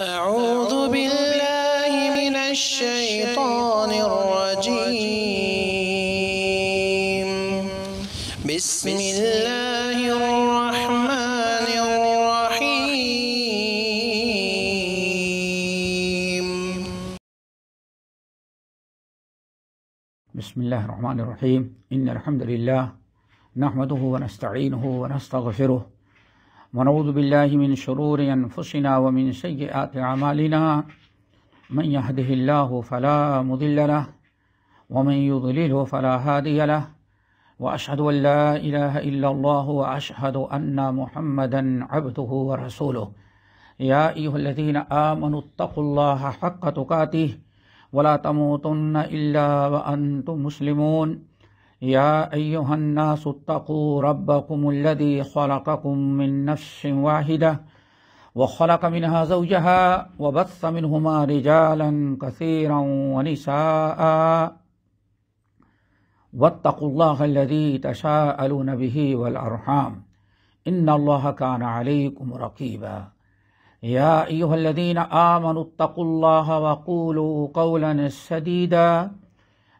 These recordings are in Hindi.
أعوذ بالله من الشيطان الرجيم بسم الله الرحمن الرحيم بسم الله الرحمن الرحيم إن الحمد لله نحمده ونستعينه ونستغفره ونعوذ بالله من شرور أنفسنا ومن سيئات أعمالنا من يهده الله فلا مضل له ومن يضلله فلا هادي له وأشهد أن لا إله إلا الله وأشهد أن محمدا عبده ورسوله يا أيها الذين آمنوا اتقوا الله حق تقاته ولا تموتن إلا وأنتم مسلمون يا أيها الناس اتقوا ربكم الذي خلقكم من نفس واحدة وخلق منها زوجها وبث منهما رجالا كثيرا ونساء واتقوا الله الذي تشاءلون به والأرحام إن الله كان عليكم رقيبا يا أيها الذين آمنوا اتقوا الله وقولوا قولا سديدا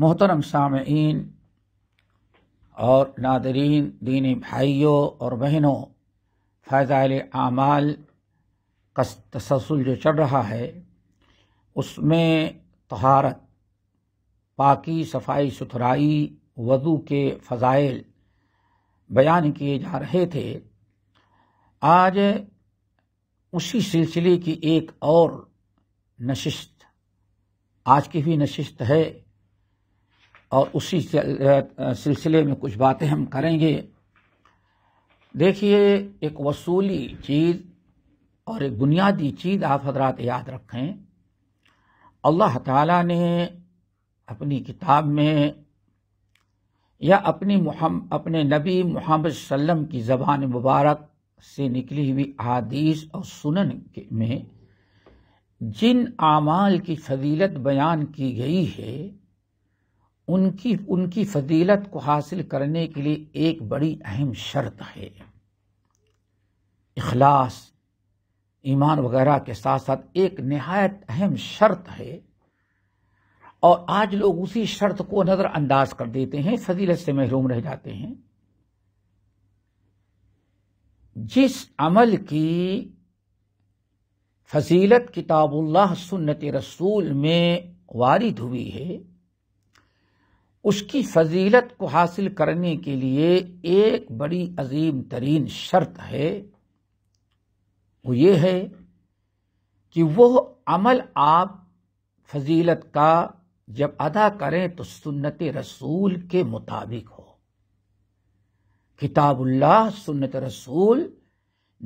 मोहतरम सामीन और नादरीन दीनी भाइयों और बहनों फैजाल आमाल का तसलसल जो चल रहा है उसमें तहारत पाकी सफाई सुथराई वजू के फ़जाइल बयान किए जा रहे थे आज उसी सिलसिले की एक और नशिस्त आज की भी नशिस्त है और उसी सिलसिले में कुछ बातें हम करेंगे देखिए एक वसूली चीज़ और एक बुनियादी चीज़ आप हजरात याद रखें अल्लाह ताला ने अपनी किताब में या अपनी मुहम अपने नबी मोहम्मद सल्लम की ज़बान मुबारक से निकली हुई अदीस और सुनन के में जिन आमाल की फजीलत बयान की गई है उनकी उनकी फजीलत को हासिल करने के लिए एक बड़ी अहम शर्त है इखलास ईमान वगैरह के साथ साथ एक नहायत अहम शर्त है और आज लोग उसी शर्त को नज़रअंदाज कर देते हैं फजीलत से महरूम रह जाते हैं जिस अमल की फजीलत किताबुल्लाह सुन्नत रसूल में वारिद हुई है उसकी फजीलत को हासिल करने के लिए एक बड़ी अजीम तरीन शर्त है वो ये है कि वो अमल आप फजीलत का जब अदा करें तो सुन्नत रसूल के मुताबिक हो किताबुल्लाह सुन्नत रसूल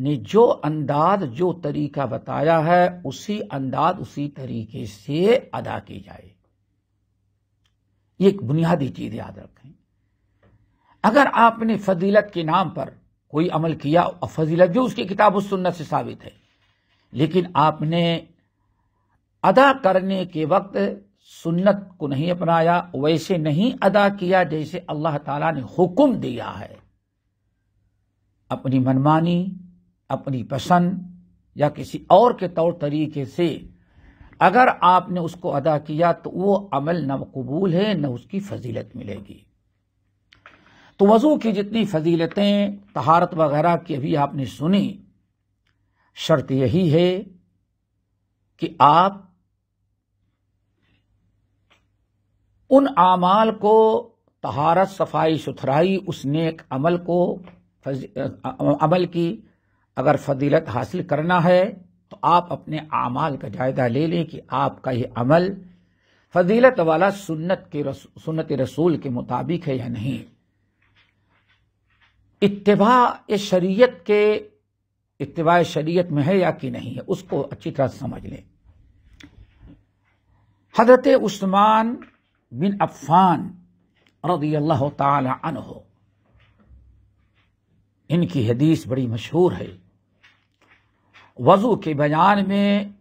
ने जो अंदाज जो तरीका बताया है उसी अंदाज उसी तरीके से अदा की जाए ये एक बुनियादी चीज याद रखें अगर आपने फजीलत के नाम पर कोई अमल किया और फजीलत जो उसकी किताब सुन्नत से साबित है लेकिन आपने अदा करने के वक्त सुन्नत को नहीं अपनाया वैसे नहीं अदा किया जैसे अल्लाह ताला ने हुक्म दिया है अपनी मनमानी अपनी पसंद या किसी और के तौर तरीके से अगर आपने उसको अदा किया तो वो अमल न है न उसकी फजीलत मिलेगी तो वज़ू की जितनी फजीलतें तहारत वगैरह की अभी आपने सुनी शर्त यही है कि आप उन आमाल को तहारत सफाई सुथराई उस नेक अमल को अमल की अगर फजीलत हासिल करना है तो आप अपने आमाल का जायजा ले लें कि आपका ये अमल फजीलत वाला सुन्नत के रस, सुन्नत रसूल के मुताबिक है या नहीं इतबा शरीयत के इतवा शरीयत में है या कि नहीं है उसको अच्छी तरह समझ लें हजरत उस्मान बिन अफान रजी अल्लाह तहो इनकी हदीस बड़ी मशहूर है वज़ू के बयान में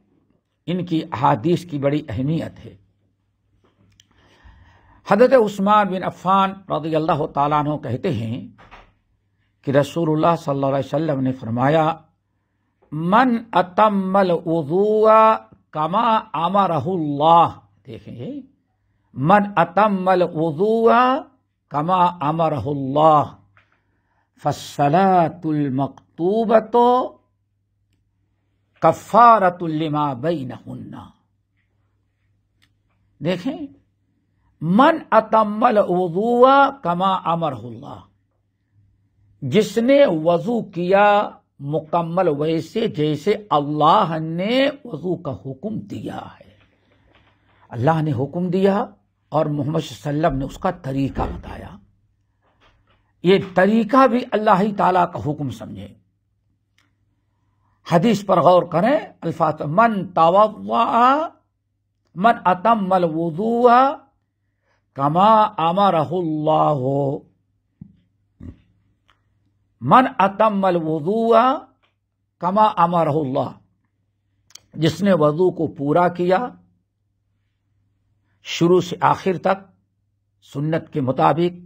इनकी अहादीस की बड़ी अहमियत है हजरत उस्मान बिन अफ़ान रजी अल्लाह तु कहते हैं कि रसूलुल्लाह सल्लल्लाहु अलैहि वसल्लम ने फरमाया मन अतमल उदुआ कमा अमरहुल्लाह देखेंगे मन अतमल उदुआ कमा अमरहुल्लाह फसलातुल मकतूबतो कफ़ारतुल्लिमा बई नहुन्ना देखें मन अतमल वजूआ कमा अमर जिसने वजू किया मुकम्मल वैसे जैसे अल्लाह ने वजू का हुक्म दिया है अल्लाह ने हुक्म दिया और मोहम्मद सल्लम ने उसका तरीका बताया ये तरीका भी अल्लाह ही ताला का हुक्म समझे हदीस पर गौर करें अल्फात मन तवा मन अतमल वजूआ कमा हो मन अतमल वजूआ कमा अमर जिसने वजू को पूरा किया शुरू से आखिर तक सुन्नत के मुताबिक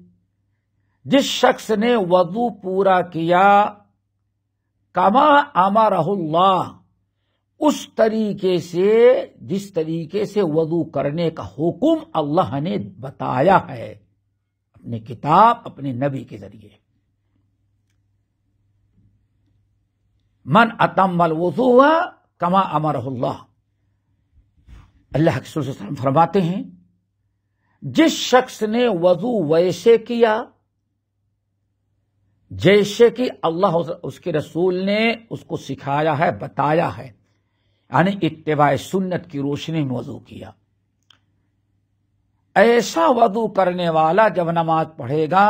जिस शख्स ने वजू पूरा किया कमा आमा रहुल्ला उस तरीके से जिस तरीके से वजू करने का हुक्म अल्लाह ने बताया है अपने किताब अपने नबी के जरिए मन अतमल वजू हुआ कमा रहुल्लाह अल्लाह के फरमाते हैं जिस शख्स ने वजू वैसे किया जैसे कि अल्लाह उसके रसूल ने उसको सिखाया है बताया है यानी इतवा सुन्नत की रोशनी में वजू किया ऐसा वजू करने वाला जब नमाज पढ़ेगा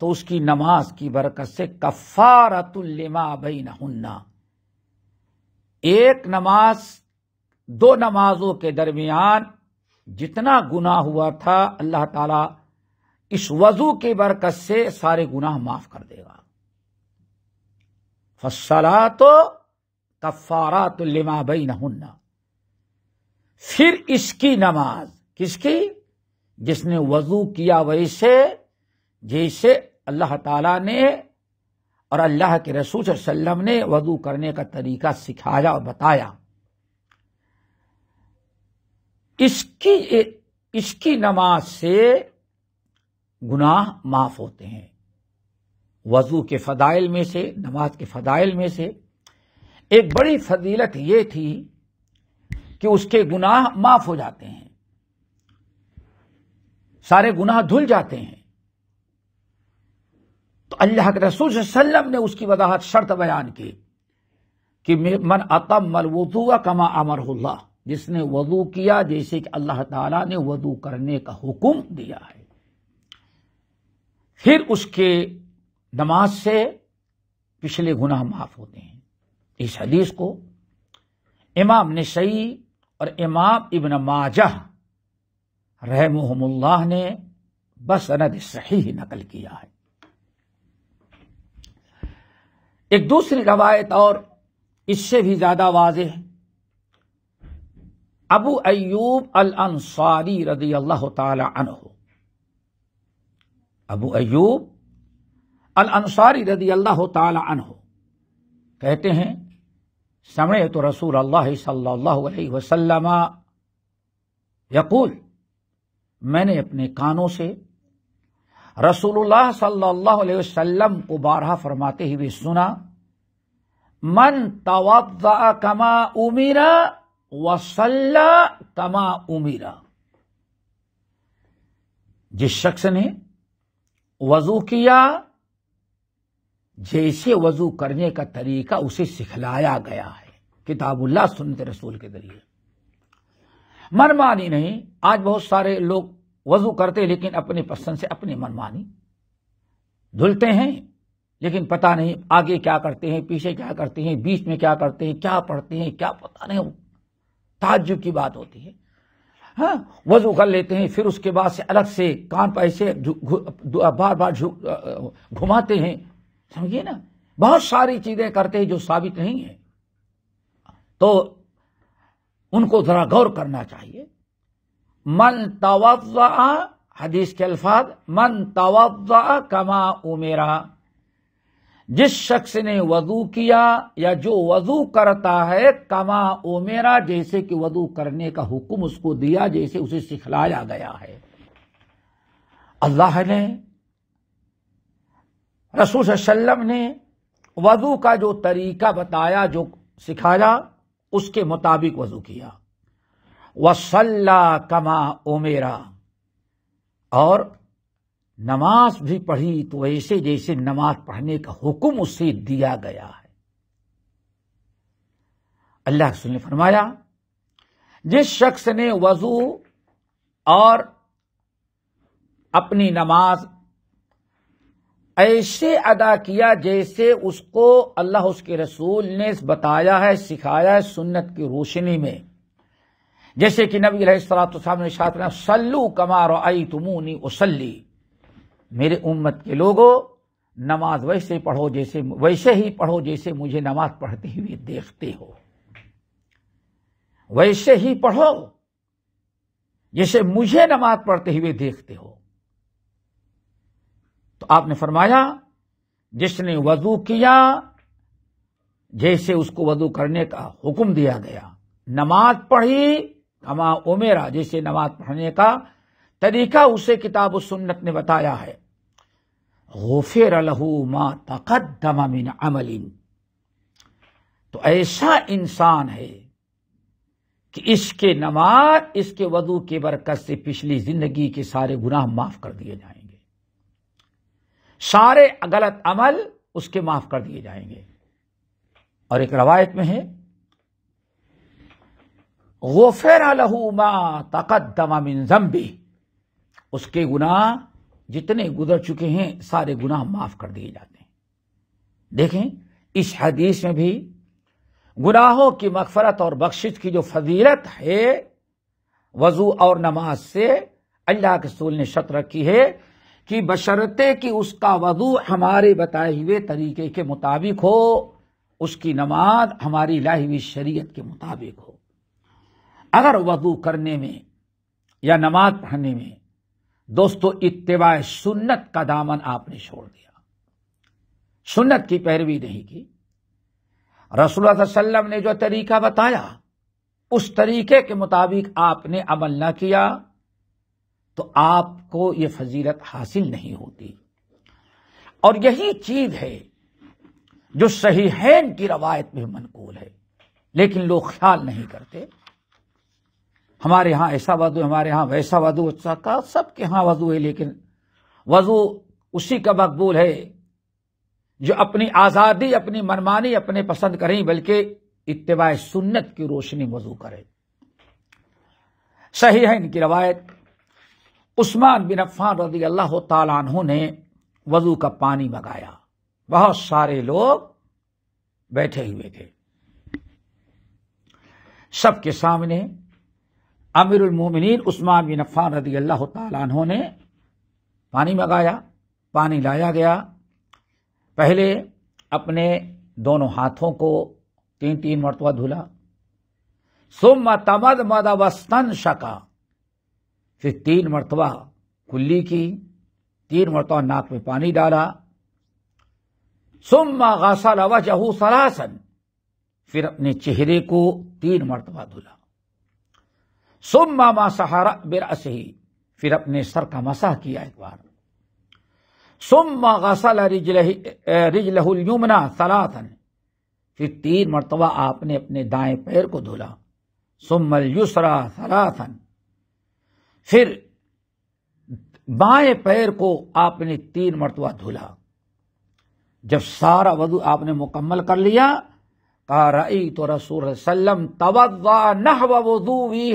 तो उसकी नमाज की बरकत से कफ़ारतुल्लिमा बई नहुन्ना एक नमाज दो नमाजों के दरमियान जितना गुना हुआ था अल्लाह ताला इस वजू के बरकत से सारे गुनाह माफ कर देगा फसला तो कफारा तो लिमा बई नहुन्ना फिर इसकी नमाज किसकी जिसने वजू किया वैसे जैसे अल्लाह ताला ने और अल्लाह के रसूल सल्लम ने वजू करने का तरीका सिखाया और बताया इसकी इसकी नमाज से गुनाह माफ होते हैं वजू के फ़दाइल में से नमाज के फ़दाइल में से एक बड़ी फजीलत यह थी कि उसके गुनाह माफ हो जाते हैं सारे गुनाह धुल जाते हैं तो अल्लाह के रसूल सल्लम ने उसकी वजाहत शर्त बयान की कि मन अतम मल वजू कमा अमर जिसने वजू किया जैसे कि अल्लाह ताला ने वजू करने का हुक्म दिया है फिर उसके नमाज से पिछले गुनाह माफ होते हैं इस हदीस को इमाम ने सही और इमाम इबन माजह रहमहमुल्लाह ने बसनद सही नकल किया है एक दूसरी रवायत और इससे भी ज्यादा वाज है अबू अयूब अल अंसारी रदी अल्लाह तन हो अबू अयूब अल अंसारी रदी अल्लाह तहो कहते हैं समय तो रसूल अल्लाह सल्लल्लाहु अलैहि वसल्लम यकूल मैंने अपने कानों से रसूलुल्लाह सल्लल्लाहु अलैहि वसल्लम को बारह फरमाते हुए सुना मन तवद्दा कमा उमीरा वसल्ला कमा उमीरा जिस शख्स ने वजू किया जैसे वजू करने का तरीका उसे सिखलाया गया है किताबुल्लाह सुनते रसूल के जरिए मनमानी नहीं आज बहुत सारे लोग वजू करते लेकिन अपने पसंद से अपनी मनमानी धुलते हैं लेकिन पता नहीं आगे क्या करते हैं पीछे क्या करते हैं बीच में क्या करते हैं क्या पढ़ते हैं क्या पता नहीं ताज्जुब की बात होती है हाँ वजू कर लेते हैं फिर उसके बाद से अलग से कान पर ऐसे बार बार घुमाते हैं समझिए ना बहुत सारी चीजें करते हैं जो साबित नहीं है तो उनको जरा गौर करना चाहिए मन तवजा हदीस के अल्फाज मन तवजा कमा उमेरा जिस शख्स ने वजू किया या जो वजू करता है कमा ओमेरा जैसे कि वजू करने का हुक्म उसको दिया जैसे उसे सिखलाया गया है अल्लाह ने रसूल सल्लम ने वजू का जो तरीका बताया जो सिखाया उसके मुताबिक वजू किया वसल्ला कमा ओमेरा और नमाज भी पढ़ी तो ऐसे जैसे नमाज पढ़ने का हुक्म उसे दिया गया है अल्लाह रसूल ने फरमाया जिस शख्स ने वजू और अपनी नमाज ऐसे अदा किया जैसे उसको अल्लाह उसके रसूल ने बताया है सिखाया है सुन्नत की रोशनी में जैसे कि नबी सलात साहब ने शाह सल्लू कमार आई तुमूनी उसली मेरे उम्मत के लोगों नमाज वैसे पढ़ो जैसे वैसे ही पढ़ो जैसे मुझे नमाज पढ़ते हुए देखते हो वैसे ही पढ़ो जैसे मुझे नमाज पढ़ते हुए देखते हो तो आपने फरमाया जिसने वजू किया जैसे उसको वजू करने का हुक्म दिया गया नमाज पढ़ी कमा उमेरा जैसे नमाज पढ़ने का तरीका उसे किताब सुन्नत ने बताया है गफेर लहू मा तकदमा मिन अमलिन तो ऐसा इंसान है कि इसके नमाज इसके वजू के बरकत से पिछली जिंदगी के सारे गुनाह माफ कर दिए जाएंगे सारे गलत अमल उसके माफ कर दिए जाएंगे और एक रवायत में है गोफेरा लहू मा तकदमा मिन जम्बी उसके गुनाह जितने गुजर चुके हैं सारे गुनाह माफ कर दिए जाते हैं देखें इस हदीस में भी गुनाहों की मकफरत और बख्शिश की जो फजीलत है वजू और नमाज से अल्लाह के सूल ने शर्त रखी है कि बशरते कि उसका वजू हमारे बताए हुए तरीके के मुताबिक हो उसकी नमाज हमारी लाई हुई शरीयत के मुताबिक हो अगर वजू करने में या नमाज पढ़ने में दोस्तों इतवा सुन्नत का दामन आपने छोड़ दिया सुन्नत की पैरवी नहीं की रसूल सल्लम ने जो तरीका बताया उस तरीके के मुताबिक आपने अमल ना किया तो आपको यह फजीलत हासिल नहीं होती और यही चीज है जो सही हैन की रवायत में मनकूल है लेकिन लोग ख्याल नहीं करते हमारे यहाँ ऐसा वजू हमारे यहाँ वैसा वजू अच्छा का सबके यहाँ वजू है लेकिन वजू उसी का मकबूल है जो अपनी आज़ादी अपनी मनमानी अपने पसंद करें बल्कि इतवा सुन्नत की रोशनी वजू करे सही है इनकी रवायत उस्मान बिन अफान रजी अल्लाह तु ने वजू का पानी मंगाया बहुत सारे लोग बैठे हुए थे सबके सामने अमिर अमीरमिन उस्मान बिन अफ़ान रदी अल्लाह तहों ने पानी मंगाया पानी लाया गया पहले अपने दोनों हाथों को तीन तीन मरतबा धुला सुम तमद मद वस्तन शका फिर तीन मरतबा कुल्ली की तीन मरतबा नाक में पानी डाला सुम गसल अवजहू सलासन फिर अपने चेहरे को तीन मरतबा धुला सुम मामा सहारा बिरअस ही फिर अपने सर का मसाह किया एक बार सुम गसल रिजलहुल यमुना सलातन फिर तीन मरतबा आपने अपने दाएं पैर को धुला सुमल युसरा सलाथन फिर बाएं पैर को आपने तीन मरतबा धुला जब सारा वजू आपने मुकम्मल कर लिया कारई तो रसूल सल्लम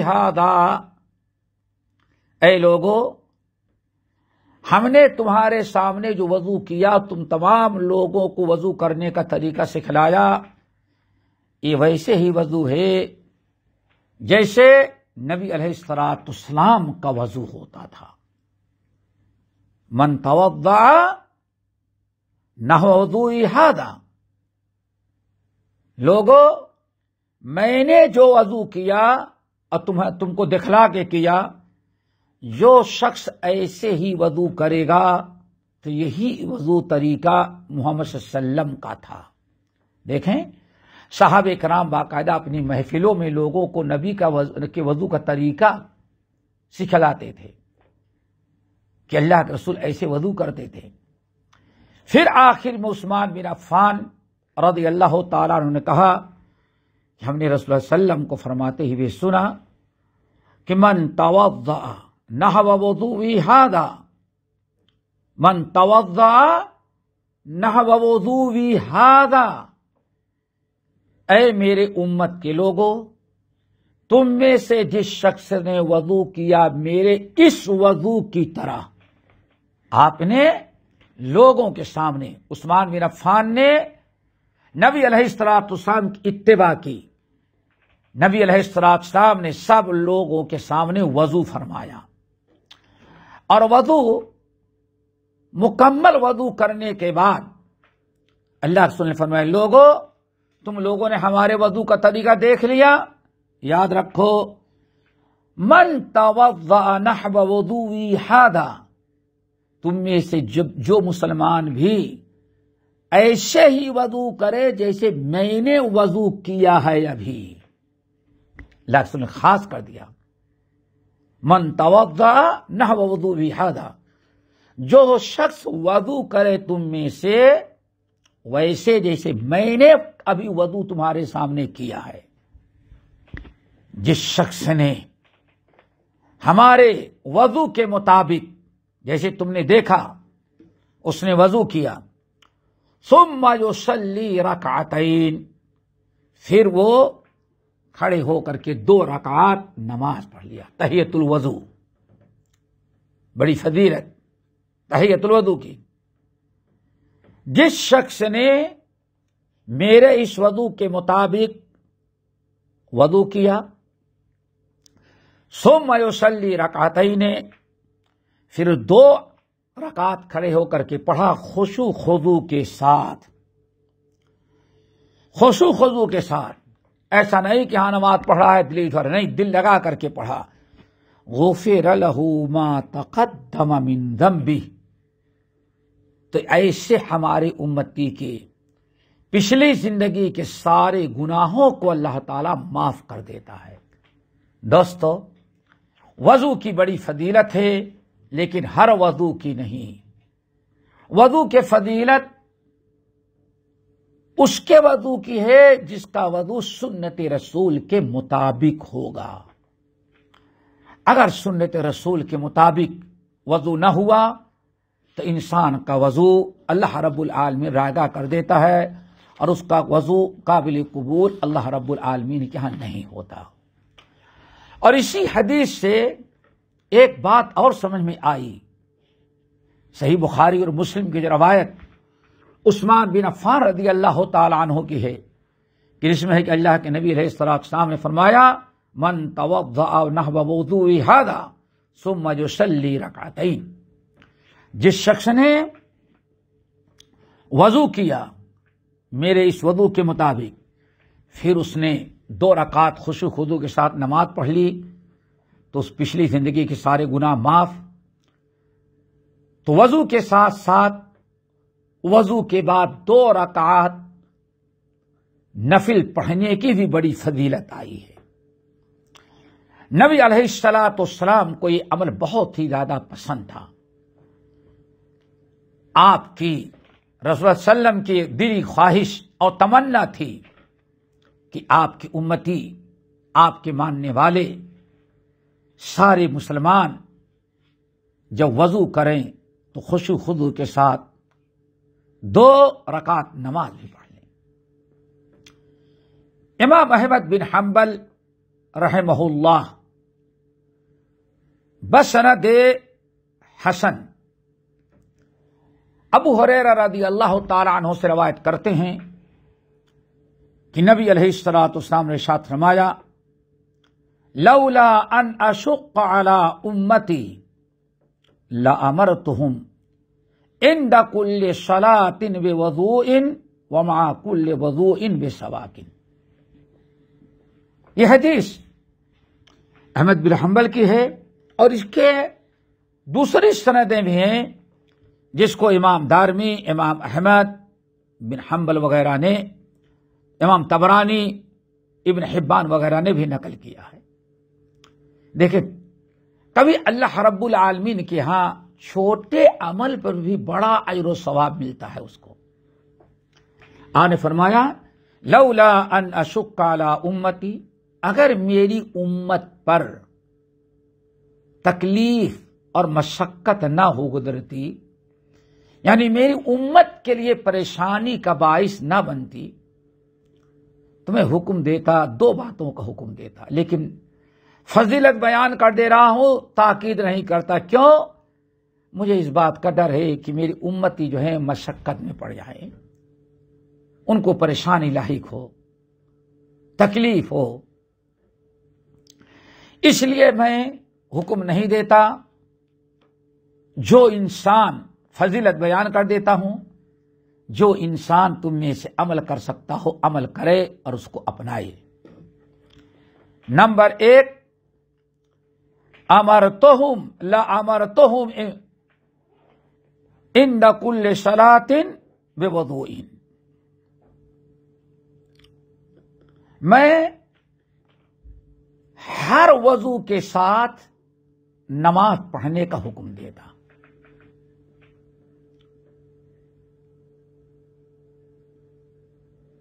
हादा ए लोगो हमने तुम्हारे सामने जो वजू किया तुम तमाम लोगों को वजू करने का तरीका सिखलाया ये वैसे ही वजू है जैसे नबी अलैहिस्सलाम का वजू होता था मन तवज्जा नहवजू हादा लोगो मैंने जो वजू किया और तुम्हें तुमको दिखला के किया जो शख्स ऐसे ही वजू करेगा तो यही वजू तरीका मोहम्मद सल्लम का था देखें साहब कराम बाकायदा अपनी महफिलों में लोगों को नबी का के वजू का तरीका सिखलाते थे कि अल्लाह के रसूल ऐसे वजू करते थे फिर आखिर में उस्मान बिन अफान रदी अल्लाह ताला उन्होंने कहा कि हमने रसूल सल्लम को फरमाते हुए सुना कि मन तवज़ा नहवदूविहादा मन तवज़ा नहवदूविहादा ए मेरे उम्मत के लोगों तुम में से जिस शख्स ने वजू किया मेरे इस वजू की तरह आपने लोगों के सामने उस्मान बिन अफान ने नबी अलैहिस्सलाम की इतबा की नबी अलैहिस्सलाम ने सब लोगों के सामने वज़ू फरमाया और वज़ू मुकम्मल वज़ू करने के बाद अल्लाह ने फरमाया लोगो तुम लोगों ने हमारे वज़ू का तरीका देख लिया याद रखो मन तवज़ा तुम में से जो, जो मुसलमान भी ऐसे ही वजू करे जैसे मैंने वजू किया है अभी लफ्स में खास कर दिया मन तवजा न वजू बिहादा जो शख्स वजू करे तुम में से वैसे जैसे मैंने अभी वजू तुम्हारे सामने किया है जिस शख्स ने हमारे वजू के मुताबिक जैसे तुमने देखा उसने वजू किया सुम्मा युसल्ली फिर वो खड़े होकर के दो रकात नमाज पढ़ लिया तहियतुल वजू बड़ी फजीरत तहियतुल वजू की जिस शख्स ने मेरे इस वजू के मुताबिक वजू किया सोमयोसली रकातई ने फिर दो रकात खड़े होकर के पढ़ा खुशु खुजू के साथ खुशु खुजू के साथ ऐसा नहीं कि हाँ नमाज पढ़ा है दिल उठा नहीं दिल लगा करके पढ़ा रलहू मा तकदम भी तो ऐसे हमारे उम्मती के पिछली जिंदगी के सारे गुनाहों को अल्लाह ताला माफ कर देता है दोस्तों वजू की बड़ी फजीलत है लेकिन हर वजू की नहीं वजू के फजीलत उसके वजू की है जिसका वजू सुन्नत रसूल के मुताबिक होगा अगर सुन्नत रसूल के मुताबिक वजू न हुआ तो इंसान का वजू अल्लाह रब्बुल आलमीन रायगा कर देता है और उसका वजू काबिल कबूल अल्लाह रब्बुल आलमीन के यहां नहीं होता और इसी हदीस से एक बात और समझ में आई सही बुखारी और मुस्लिम की जो रवायत उस्मान बिन अफ़ान रदी अल्लाह तहों की है कि जिसमें है कि अल्लाह के नबी सलाम ने फरमाया मन तवदा सुम जो रकातई जिस शख्स ने वजू किया मेरे इस वजू के मुताबिक फिर उसने दो रकात खुशु खुदू के साथ नमाज पढ़ ली तो उस पिछली जिंदगी के सारे गुनाह माफ तो वजू के साथ साथ वजू के बाद दो रकात नफिल पढ़ने की भी बड़ी फजीलत आई है नबी अलैहिस्सलाम को यह अमल बहुत ही ज्यादा पसंद था आपकी सल्लम की दिली ख्वाहिश और तमन्ना थी कि आपकी उम्मती आपके मानने वाले सारे मुसलमान जब वज़ू करें तो खुशु खुदू के साथ दो रकात नमाज भी पढ़ लें इमाम अहमद बिन हम्बल रहमहुल्ला बसनद हसन अबू हरेरा रदी अल्लाह तु से रवायत करते हैं कि नबी अलैहिस्सलाम ने साथ रमाया लौला अन अशुक अला उम्मती लमर तुम इन सला तिन वे वजू इन व वमाकुल्ल वजू इन वे सवाकिन यह हदीस अहमद बिन हम्बल की है और इसके दूसरी सनदें भी हैं जिसको इमाम दारमी इमाम अहमद बिन हम्बल वगैरह ने इमाम तबरानी इबन हिब्बान वगैरह ने भी नकल किया है देखे कभी अल्लाह रब्बुल आलमीन के यहां छोटे अमल पर भी बड़ा अजर सवाब मिलता है उसको आने फरमाया लौला अन अशुक काला उम्मती अगर मेरी उम्मत पर तकलीफ और मशक्कत ना हो गुजरती यानी मेरी उम्मत के लिए परेशानी का बायस ना बनती तो मैं हुक्म देता दो बातों का हुक्म देता लेकिन फजीलत बयान कर दे रहा हूं ताकीद नहीं करता क्यों मुझे इस बात का डर है कि मेरी उम्मती जो है मशक्कत में पड़ जाए उनको परेशानी लाइक हो तकलीफ हो इसलिए मैं हुक्म नहीं देता जो इंसान फजीलत बयान कर देता हूं जो इंसान तुम में से अमल कर सकता हो अमल करे और उसको अपनाए नंबर एक अमर तोहम ला अमर तोहम इन दकुल्ल सलातिन बेवदोइन मैं हर वजू के साथ नमाज पढ़ने का हुक्म देता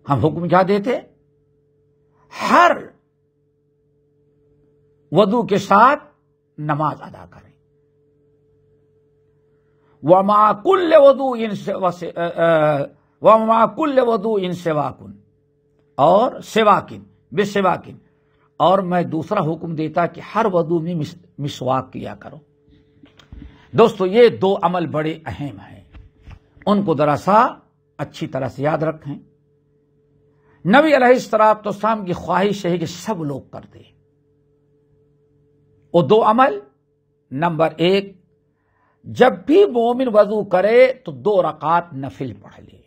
हम हुक्म क्या देते हर वजू के साथ नमाज अदा करें वमाकुल्ल वधु इन वमाकुल्ल वधु इन सेवाकुन और सेवाकिन बेसेवाकिन और मैं दूसरा हुक्म देता कि हर वधु में मिसवाक किया करो दोस्तों ये दो अमल बड़े अहम हैं उनको दरअसा अच्छी तरह से याद रखें नबी अलैहिस्सलाम की ख्वाहिश है कि सब लोग कर दें वो दो अमल नंबर एक जब भी मोमिन वजू करे तो दो रकात नफिल पढ़ ले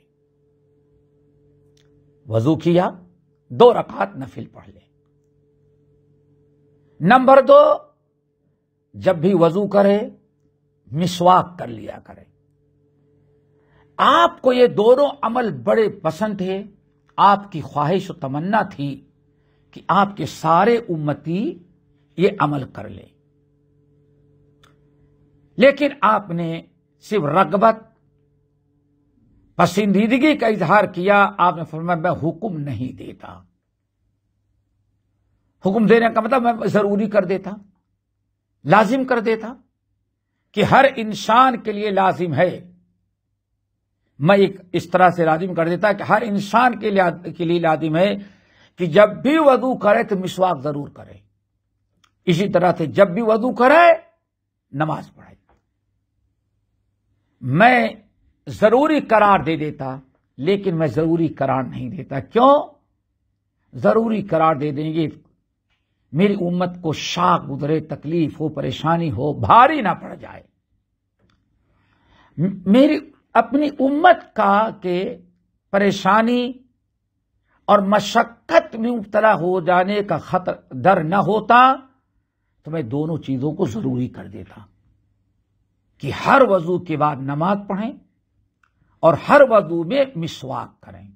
वजू किया दो रकात नफिल पढ़ ले नंबर दो जब भी वजू करे मिसवाक कर लिया करे आपको ये दोनों अमल बड़े पसंद थे आपकी ख्वाहिश और तमन्ना थी कि आपके सारे उम्मती ये अमल कर ले लेकिन आपने सिर्फ रगबत पसंदीदगी का इजहार किया आपने फरमाया मैं हुक्म नहीं देता हुक्म देने का मतलब मैं जरूरी कर देता लाजिम कर देता कि हर इंसान के लिए लाजिम है मैं एक इस तरह से लाजिम कर देता कि हर इंसान के लिए लाजिम है कि जब भी वजू करे तो मिसवाक जरूर करे इसी तरह से जब भी वजू करे नमाज पढ़े मैं जरूरी करार दे देता लेकिन मैं जरूरी करार नहीं देता क्यों जरूरी करार दे देंगे मेरी उम्मत को शाख गुजरे तकलीफ हो परेशानी हो भारी ना पड़ जाए मेरी अपनी उम्मत का के परेशानी और मशक्कत में मुबतला हो जाने का खतर डर न होता तो मैं दोनों चीजों को जरूरी कर देता कि हर वजू के बाद नमाज पढ़ें और हर वजू में मिसवाक करें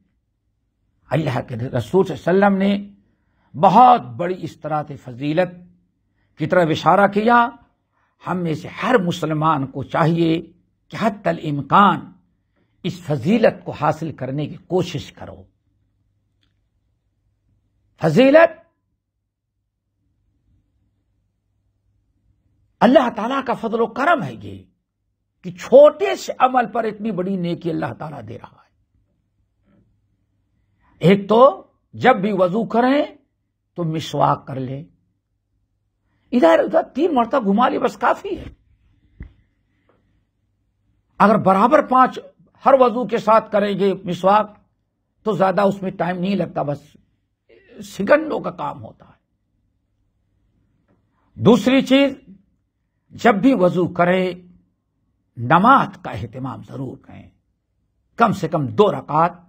अल्लाह के रसूल सल्लम ने बहुत बड़ी इस तरह से फजीलत की तरह इशारा किया हम में से हर मुसलमान को चाहिए कि हद तल इम्कान इस फजीलत को हासिल करने की कोशिश करो फजीलत अल्लाह ताला का फजल करम है ये कि छोटे से अमल पर इतनी बड़ी नेकी अल्लाह ताला दे रहा है एक तो जब भी वजू करें तो मिसवाक कर ले इधर उधर तीन मरता घुमा ली बस काफी है अगर बराबर पांच हर वजू के साथ करेंगे मिसवाक तो ज्यादा उसमें टाइम नहीं लगता बस सिकंडों का काम होता है दूसरी चीज जब भी वजू करें नमाज का अहतमाम ज़रूर करें कम से कम दो रकात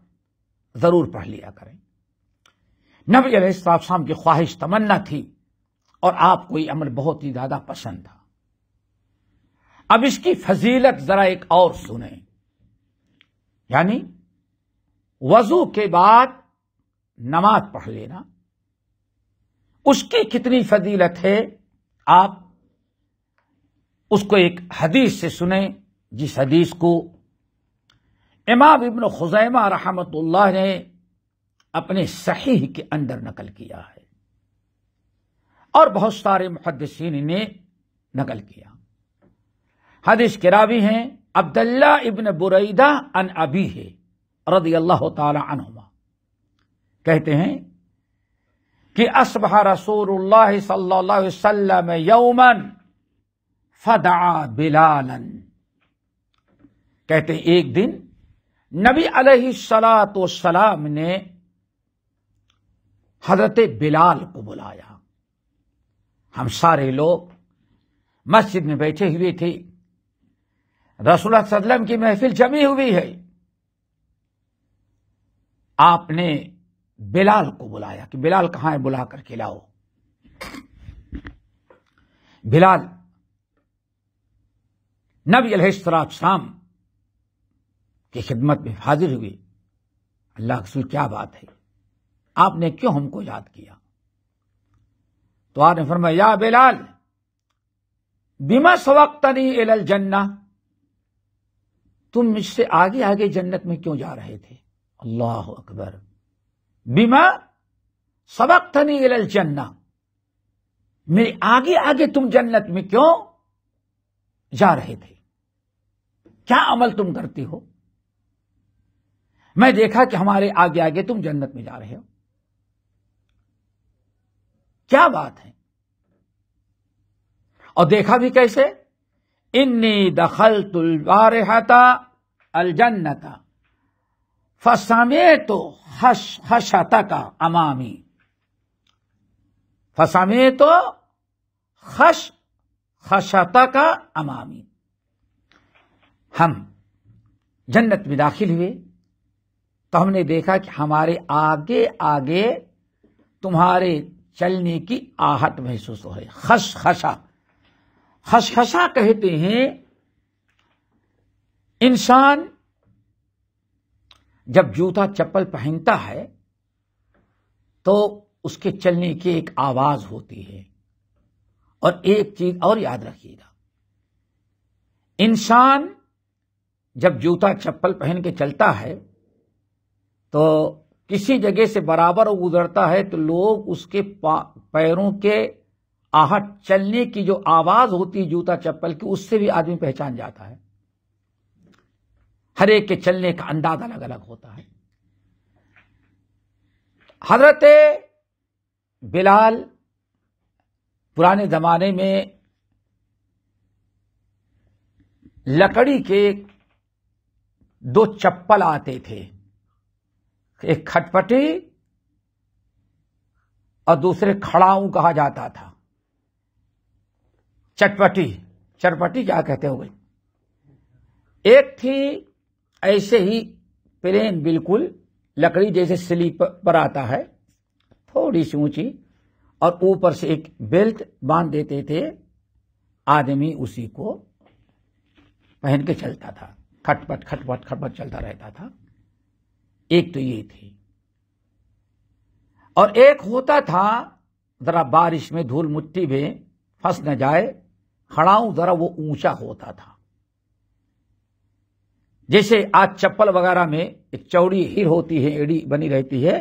ज़रूर पढ़ लिया करें नबी अलैहिस्सलाम की ख्वाहिश तमन्ना थी और आपको ये अमल बहुत ही ज़्यादा पसंद था अब इसकी फजीलत ज़रा एक और सुने यानी वजू के बाद नमाज पढ़ लेना उसकी कितनी फजीलत है आप उसको एक हदीस से सुने जिस हदीस को इमाम इबन खुजैमा रहमत ने अपने सही के अंदर नकल किया है और बहुत सारे मुहदसिन ने नकल किया हदीस के रावी हैं अब्दुल्ला इबन बुरैदा अन अबी है रदी अल्लाह तुमा कहते हैं कि असबह रसूल सल्लल्लाहु अलैहि वसल्लम यौमन फदा बिलालन कहते हैं एक दिन नबी अलैहिस्सलातो सलाम ने हजरत बिलाल को बुलाया हम सारे लोग मस्जिद में बैठे हुए थे रसूल सदलम की महफिल जमी हुई है आपने बिलाल को बुलाया कि बिलाल कहां है बुला करके लाओ बिलाल नबी शाम की खिदमत में हाजिर हुए अल्लाह रसूल क्या बात है आपने क्यों हमको याद किया तो आपने फरमाया बेलाल बिमा सवक्तनी एल जन्ना तुम मुझसे आगे आगे जन्नत में क्यों जा रहे थे अल्लाह अकबर बिमा सबकथनी एल जन्ना मेरे आगे आगे तुम जन्नत में क्यों जा रहे थे क्या अमल तुम करती हो मैं देखा कि हमारे आगे आगे तुम जन्नत में जा रहे हो क्या बात है और देखा भी कैसे इन्नी दखल था अलजन्नता फसामे तो हश हशता का अमामी फसामे तो खश खशता का अमामी हम जन्नत में दाखिल हुए तो हमने देखा कि हमारे आगे आगे तुम्हारे चलने की आहट महसूस हो रही खसखसा खसखसा कहते हैं इंसान जब जूता चप्पल पहनता है तो उसके चलने की एक आवाज होती है और एक चीज और याद रखिएगा इंसान जब जूता चप्पल पहन के चलता है तो किसी जगह से बराबर गुजरता है तो लोग उसके पैरों के आहट चलने की जो आवाज होती है जूता चप्पल की उससे भी आदमी पहचान जाता है हर एक के चलने का अंदाज अलग अलग होता है हजरत बिलाल पुराने जमाने में लकड़ी के दो चप्पल आते थे एक खटपटी और दूसरे खड़ाऊ कहा जाता था चटपटी चटपटी क्या कहते हो भाई एक थी ऐसे ही प्लेन बिल्कुल लकड़ी जैसे स्लीप पर आता है थोड़ी सी ऊंची और ऊपर से एक बेल्ट बांध देते थे आदमी उसी को पहन के चलता था खटपट खटपट खटपट चलता रहता था एक तो ये थी और एक होता था जरा बारिश में धूल मुट्टी में फंस न जाए खड़ाऊ जरा वो ऊंचा होता था जैसे आज चप्पल वगैरह में एक चौड़ी हीर होती है एड़ी बनी रहती है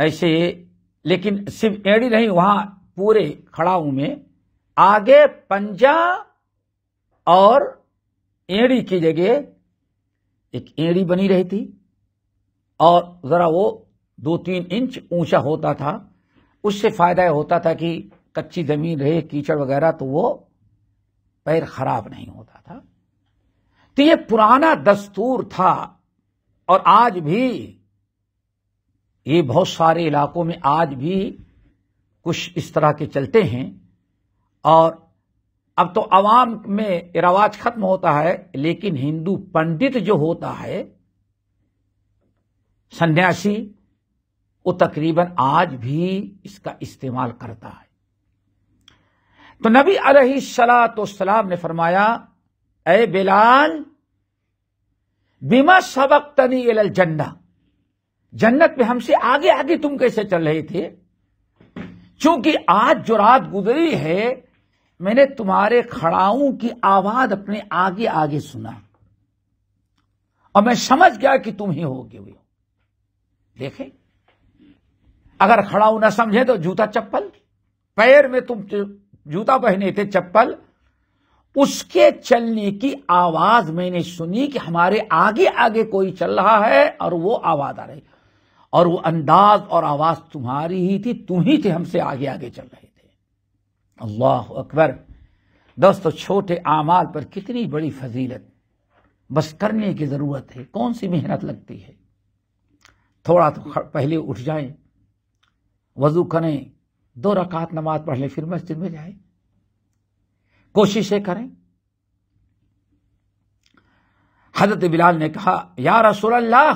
ऐसे लेकिन सिर्फ एड़ी नहीं वहां पूरे खड़ाऊ में आगे पंजा और एड़ी की जगह एक एड़ी बनी रहती और ज़रा वो दो तीन इंच ऊंचा होता था उससे फ़ायदा होता था कि कच्ची ज़मीन रहे कीचड़ वगैरह तो वो पैर खराब नहीं होता था तो ये पुराना दस्तूर था और आज भी ये बहुत सारे इलाकों में आज भी कुछ इस तरह के चलते हैं और अब तो अवाम में रवाज खत्म होता है लेकिन हिंदू पंडित जो होता है सन्यासी वो तकरीबन आज भी इसका इस्तेमाल करता है तो नबी सलाम ने फरमाया ए बिलाल बीमा सबक तनी एल जन्ना जन्नत में हमसे आगे आगे तुम कैसे चल रहे थे क्योंकि आज जो रात गुजरी है मैंने तुम्हारे खड़ाऊ की आवाज अपने आगे आगे सुना और मैं समझ गया कि तुम ही होगे हुए देखें अगर खड़ाऊ ना समझे तो जूता चप्पल पैर में तुम जूता पहने थे चप्पल उसके चलने की आवाज मैंने सुनी कि हमारे आगे आगे कोई चल रहा है और वो आवाज आ रही और वो अंदाज और आवाज तुम्हारी ही थी तुम ही थे हमसे आगे आगे चल रहे अल्लाह अकबर दोस्तों छोटे आमाल पर कितनी बड़ी फजीलत बस करने की ज़रूरत है कौन सी मेहनत लगती है थोड़ा तो पहले उठ जाए वज़ू करें दो रकात नमाज पढ़ लें फिर मस्जिद में जाए कोशिशें करें हजरत बिलाल ने कहा या रसूल अल्लाह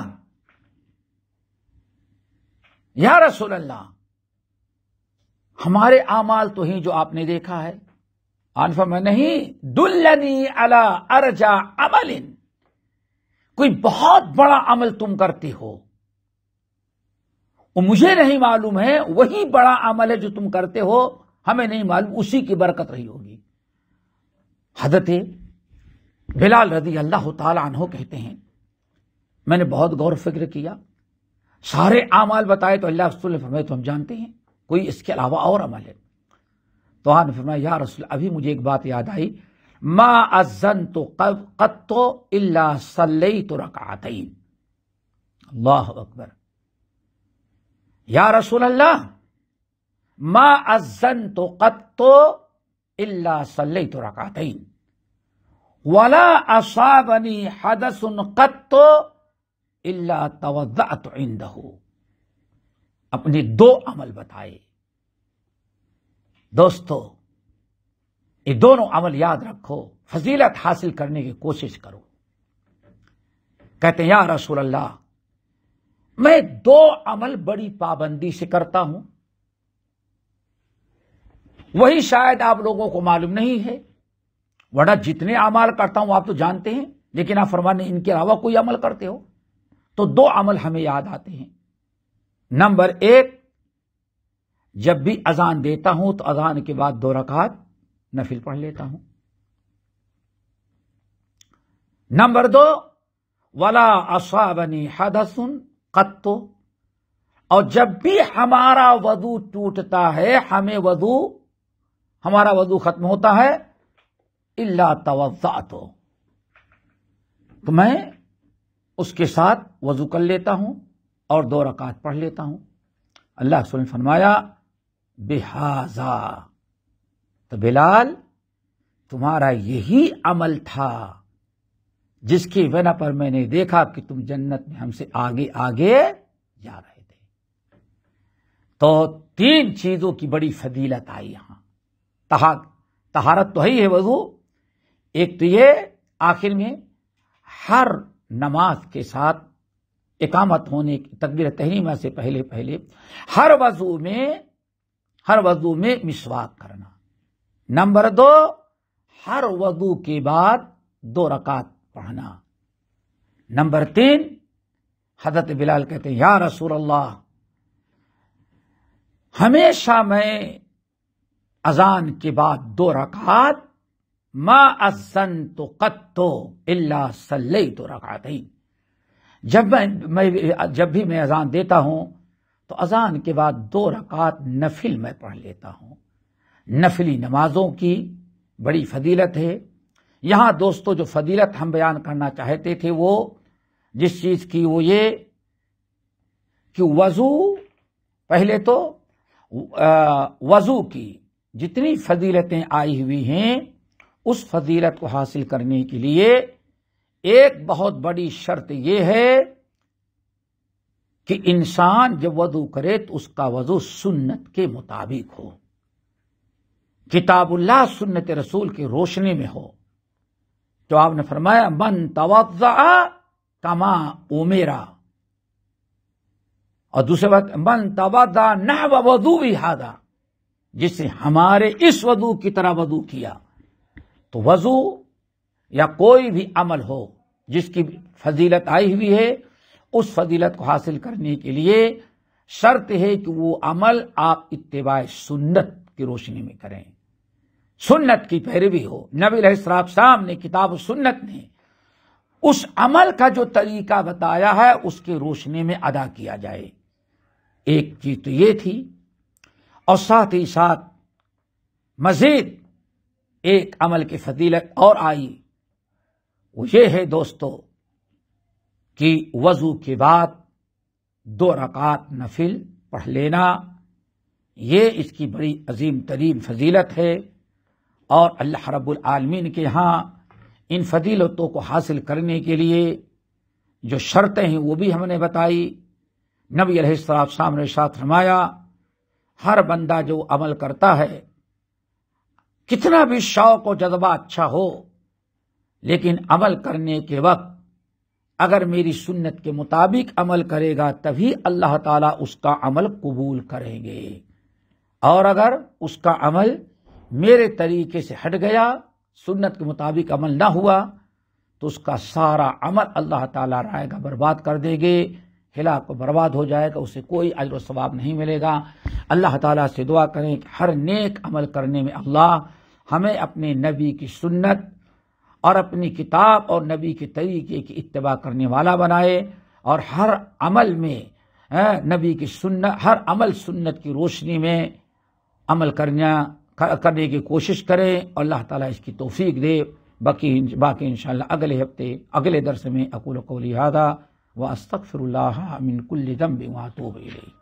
या रसूल अल्लाह हमारे आमाल तो ही जो आपने देखा है आनफा में नहीं दुल्लनी अला अरजा अमलिन कोई बहुत बड़ा अमल तुम करती हो वो मुझे नहीं मालूम है वही बड़ा अमल है जो तुम करते हो हमें नहीं मालूम उसी की बरकत रही होगी हजरत बिलाल रदी अल्लाह तहो कहते हैं मैंने बहुत गौर फिक्र किया सारे आमाल बताए तो अल्लाह रसूल तो हम जानते हैं कोई इसके अलावा और अमल है तो हाँ फरमाया या रसूल अभी मुझे एक बात याद आई मा अजन तो कत्तो इल्ला सल्लई तो रकातई अल्लाह अकबर या रसूल अल्लाह मा अजन तो कत्तो इल्ला सल्लई तो रकातई वला असाबनी हदसुन कत्तो इल्ला तवज़अतु इंदहू अपने दो अमल बताए दोस्तों ये दोनों अमल याद रखो फजीलत हासिल करने की कोशिश करो कहते हैं या रसूल अल्लाह मैं दो अमल बड़ी पाबंदी से करता हूं वही शायद आप लोगों को मालूम नहीं है वरना जितने अमाल करता हूं आप तो जानते हैं लेकिन आप फरमाने इनके अलावा कोई अमल करते हो तो दो अमल हमें याद आते हैं नंबर एक जब भी अजान देता हूं तो अजान के बाद दो रकात नफिल पढ़ लेता हूं नंबर दो वला असाबनी हदसुन कत्तो और जब भी हमारा वजू टूटता है हमें वजू हमारा वजू खत्म होता है इल्ला तवजा तो मैं उसके साथ वजू कर लेता हूं और दो रकात पढ़ लेता हूं अल्लाह सुन ने फरमाया बेहाजा तो बिलाल तुम्हारा यही अमल था जिसकी वजह पर मैंने देखा कि तुम जन्नत में हमसे आगे आगे जा रहे थे तो तीन चीजों की बड़ी फदीलत आई यहां तहा, तहारत तो ही है वजू एक तो ये आखिर में हर नमाज के साथ इकामत होने की तकबीर तहरीमा से पहले पहले हर वजू में हर वजू में मिसवाक करना नंबर दो हर वजू के बाद दो रकात पढ़ना नंबर तीन हजरत बिलाल कहते हैं या रसूल अल्लाह हमेशा मैं अजान के बाद दो रकात मा अजन तो कत्तो इल्ला सल्लई तो रकात ही जब मैं मैं जब भी मैं अजान देता हूँ तो अजान के बाद दो रकात नफिल मैं पढ़ लेता हूँ नफिली नमाजों की बड़ी फजीलत है यहां दोस्तों जो फजीलत हम बयान करना चाहते थे वो जिस चीज़ की वो ये कि वज़ू पहले तो वज़ू की जितनी फजीलतें आई हुई हैं उस फजीलत को हासिल करने के लिए एक बहुत बड़ी शर्त यह है कि इंसान जब वजू करे तो उसका वजू सुन्नत के मुताबिक हो किताबुल्लाह सुन्नत रसूल की रोशनी में हो तो आपने फरमाया मन तवजा कमा उमेरा और दूसरे बात मन तवदा न वधु हादा जिसने हमारे इस वजू की तरह वजू किया तो वजू या कोई भी अमल हो जिसकी फजीलत आई हुई है उस फजीलत को हासिल करने के लिए शर्त है कि वो अमल आप इतवा सुन्नत की रोशनी में करें सुन्नत की पैरवी हो नबी साहब ने किताब सुन्नत ने उस अमल का जो तरीका बताया है उसके रोशनी में अदा किया जाए एक चीज तो ये थी और साथ ही साथ मजीद एक अमल की फजीलत और आई वो ये है दोस्तों कि वजू के बाद दो रकात नफिल पढ़ लेना ये इसकी बड़ी अजीम तरीन फजीलत है और अल्लाह रब्बुल आलमीन के यहाँ इन फजीलतों को हासिल करने के लिए जो शर्तें हैं वो भी हमने बताई नबी अलैहिस्सलाम सामने साथ रमाया हर बंदा जो अमल करता है कितना भी शौक और जज्बा अच्छा हो लेकिन अमल करने के वक्त अगर मेरी सुन्नत के मुताबिक अमल करेगा तभी अल्लाह ताला उसका अमल कबूल करेंगे और अगर उसका अमल मेरे तरीके से हट गया सुन्नत के मुताबिक अमल ना हुआ तो उसका सारा अमल अल्लाह ताला रायगा बर्बाद कर देंगे हिला को बर्बाद हो जाएगा उसे कोई अजर सवाब नहीं मिलेगा अल्लाह ताला से दुआ करें कि हर नेक अमल करने में अल्लाह हमें अपने नबी की सुन्नत और अपनी किताब और नबी के तरीके की इतबा करने वाला बनाए और हर अमल में नबी की सुन्नत हर अमल सुन्नत की रोशनी में अमल करना करने की कोशिश करें और अल्लाह ताला इसकी तोफीक दे बाकी बाकी इन अगले हफ्ते अगले दरस में अकुल कोलिहादा व अस्तफ़िर मिनकुल्ल दम्बी वातोब